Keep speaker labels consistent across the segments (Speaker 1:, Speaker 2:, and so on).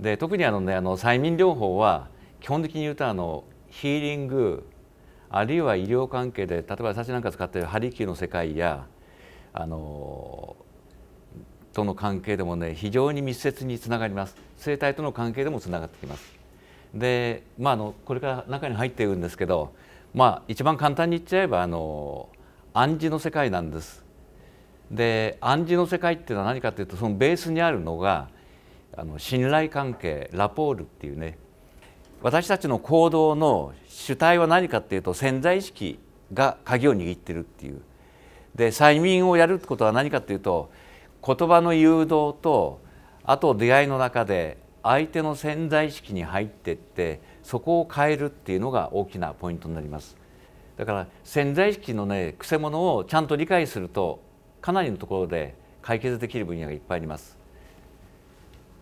Speaker 1: で特にあの、ね、あの催眠療法は基本的に言うとあのヒーリングあるいは医療関係で例えば私なんか使っているハリキューの世界やあのとの関係でもね非常に密接につながります生態との関係でもつながってきます。で、まあ、あのこれから中に入っているんですけど、まあ、一番簡単に言っちゃえばあの暗示の世界なんです。で暗示の世界っていうのは何かっていうとそのベースにあるのがあの信頼関係ラポールっていうね私たちの行動の主体は何かっていうと潜在意識が鍵を握ってるっていうで催眠をやるってことは何かっていうと言葉の誘導とあと出会いの中で相手の潜在意識に入ってってそこを変えるっていうのが大きなポイントになりますだから潜在意識のねくせ者をちゃんと理解するとかなりのところで解決できる分野がいっぱいあります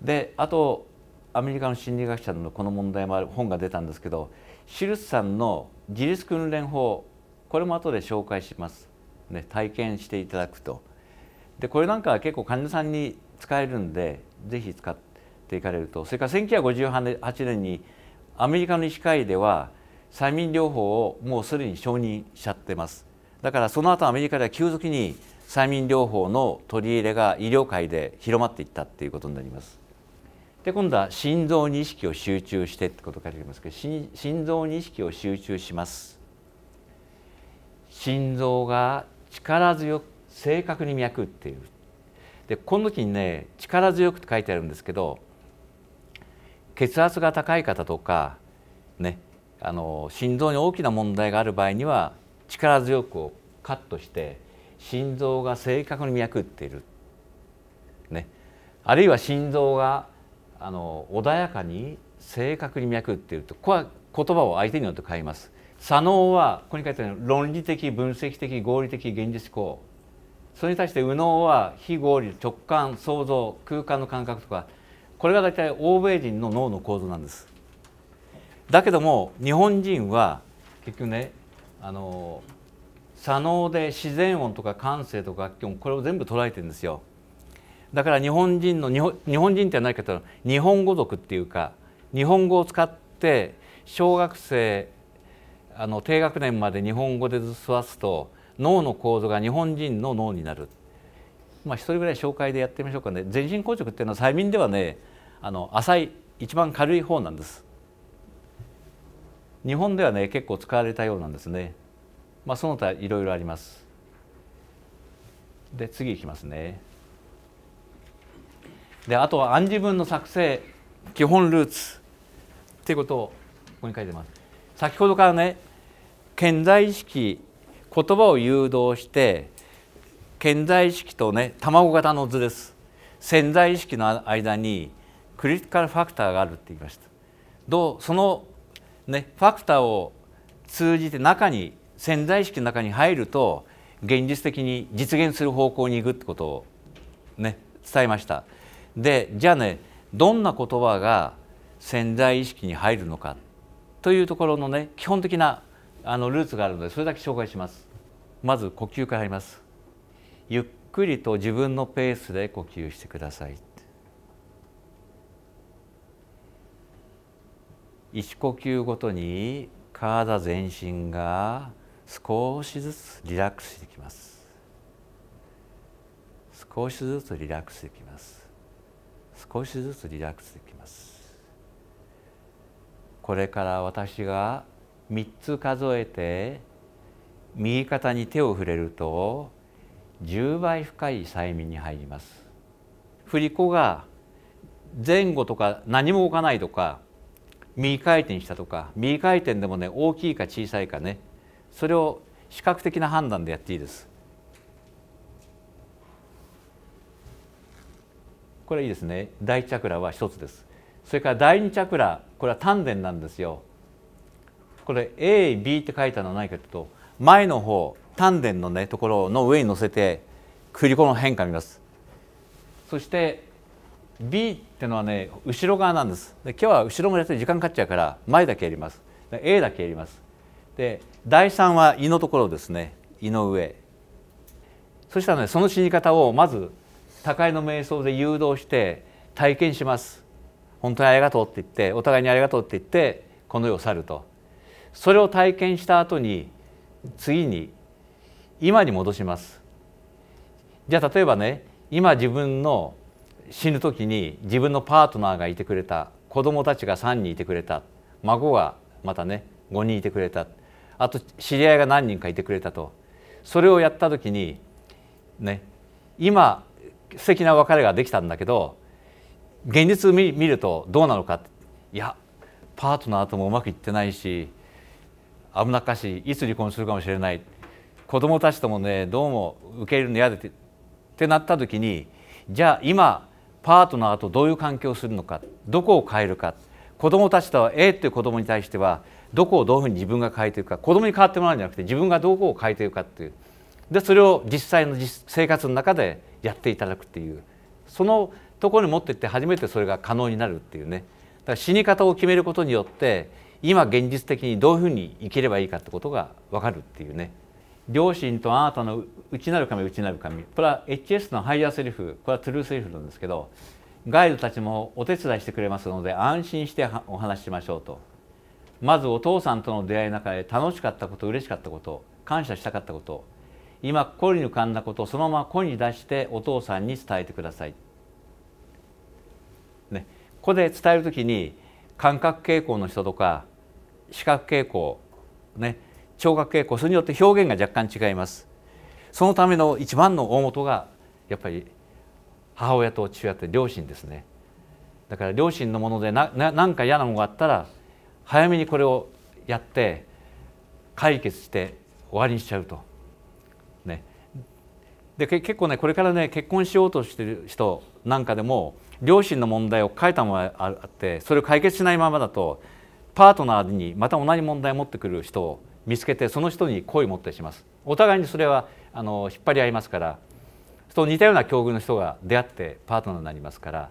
Speaker 1: であとアメリカの心理学者のこの問題もある本が出たんですけどシルスさんの自立訓練法これも後で紹介します、ね、体験していただくとでこれなんかは結構患者さんに使えるんで是非使っていかれるとそれから1958年にアメリカの医師会では催眠療法をもうすでに承認しちゃってますだからその後アメリカでは急速に催眠療法の取り入れが医療界で広まっていったっていうことになります。で今度は心臓に意識を集中してってことが書いてますけど心臓に意識を集中します心臓が力強く正確に脈打っているでこの時にね力強くって書いてあるんですけど血圧が高い方とかねあの心臓に大きな問題がある場合には力強くをカットして心臓が正確に脈打っている、ね、あるいは心臓があの穏やかに正確に脈打っているとこは言葉を相手によって変えます左脳はここに書いてある論理的分析的合理的現実思考それに対して右脳は非合理直感想像空間の感覚とかこれが大体欧米人の脳の構造なんですだけども日本人は結局ねあの左脳で自然音とか感性とか楽器音これを全部捉えてるんですよだから日本人の日本日本人って何かというと日本語族っていうか日本語を使って小学生あの低学年まで日本語で座すと脳の構造が日本人の脳になる。まあ、一人ぐらい紹介でやってみましょうかね全身硬直っていうのは催眠ではねあの浅い一番軽い方なんです日本ではね結構使われたようなんですねまあその他いろいろありますで次いきますねであとは暗示文の作成基本ルーツっていうことをここに書いてます先ほどからね潜在意識言葉を誘導して潜在意識とね卵型の図です潜在意識の間にクリティカルファクターがあるって言いましたどうその、ね、ファクターを通じて中に潜在意識の中に入ると現実的に実現する方向に行くってことをね伝えましたでじゃあねどんな言葉が潜在意識に入るのかというところのね基本的なあのルーツがあるのでそれだけ紹介しますまず呼吸から入りますゆっくりと自分のペースで呼吸してください一呼吸ごとに体全身が少しずつリラックスしてきます少しずつリラックスしてきます少しずつリラックスできますこれから私が3つ数えて右肩に手を触れると10倍深い催眠に入ります振り子が前後とか何も動かないとか右回転したとか右回転でもね大きいか小さいかねそれを視覚的な判断でやっていいですこれいいですね第一チャクラは一つですそれから第二チャクラこれは丹田なんですよこれ AB って書いたのは何かというと前の方丹田のねところの上に乗せてクリコの変化見ますそして B ってのはね後ろ側なんですで今日は後ろもやって時間かかっちゃうから前だけやります A だけやりますで第3は胃のところですね胃の上そしたらねその死に方をまず高いの瞑想で誘導して体験します本当にありがとうって言ってお互いにありがとうって言ってこの世を去るとそれを体験した後に次に今に戻しますじゃあ例えばね今自分の死ぬ時に自分のパートナーがいてくれた子供たちが3人いてくれた孫がまたね5人いてくれたあと知り合いが何人かいてくれたとそれをやった時にね今素敵な別れができたんだけど現実を見るとどうなのかいやパートナーともうまくいってないし危なっかしいいつ離婚するかもしれない子供たちともねどうも受け入れるの嫌でってなった時にじゃあ今パートナーとどういう関係をするのかどこを変えるか子供たちとは A っていう子供に対してはどこをどういうふうに自分が変えていくか子供に変わってもらうんじゃなくて自分がどこを変えていくかっていうでそれを実際の生活の中でやっていただくっていうそのところに持っていって初めてそれが可能になるっていうねだから死に方を決めることによって今現実的にどういうふうに生きればいいかってことが分かるっていうね両親とあなたの内なる神内なる神これは HS のハイヤーセリフこれはトゥルーセリフなんですけどガイドたちもお手伝いしてくれますので安心してお話ししましょうとまずお父さんとの出会いの中で楽しかったこと嬉しかったこと感謝したかったこと今こに浮かんだことをそのまま声に出してお父さんに伝えてください。ね、ここで伝える時に感覚傾向の人とか視覚傾向、ね、聴覚傾向それによって表現が若干違います。そのための一番の大元がやっぱり母親と父親って両親ですね。だから両親のものでな何か嫌なものがあったら早めにこれをやって解決して終わりにしちゃうと。で結構ねこれからね結婚しようとしてる人なんかでも両親の問題を書いたもまあってそれを解決しないままだとパートナーにまた同じ問題を持ってくる人を見つけてその人に好意を持ってしますお互いにそれはあの引っ張り合いますからと似たような境遇の人が出会ってパートナーになりますから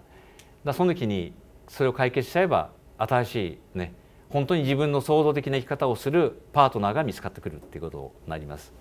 Speaker 1: だその時にそれを解決しちゃえば新しいね本当に自分の創造的な生き方をするパートナーが見つかってくるっていうことになります。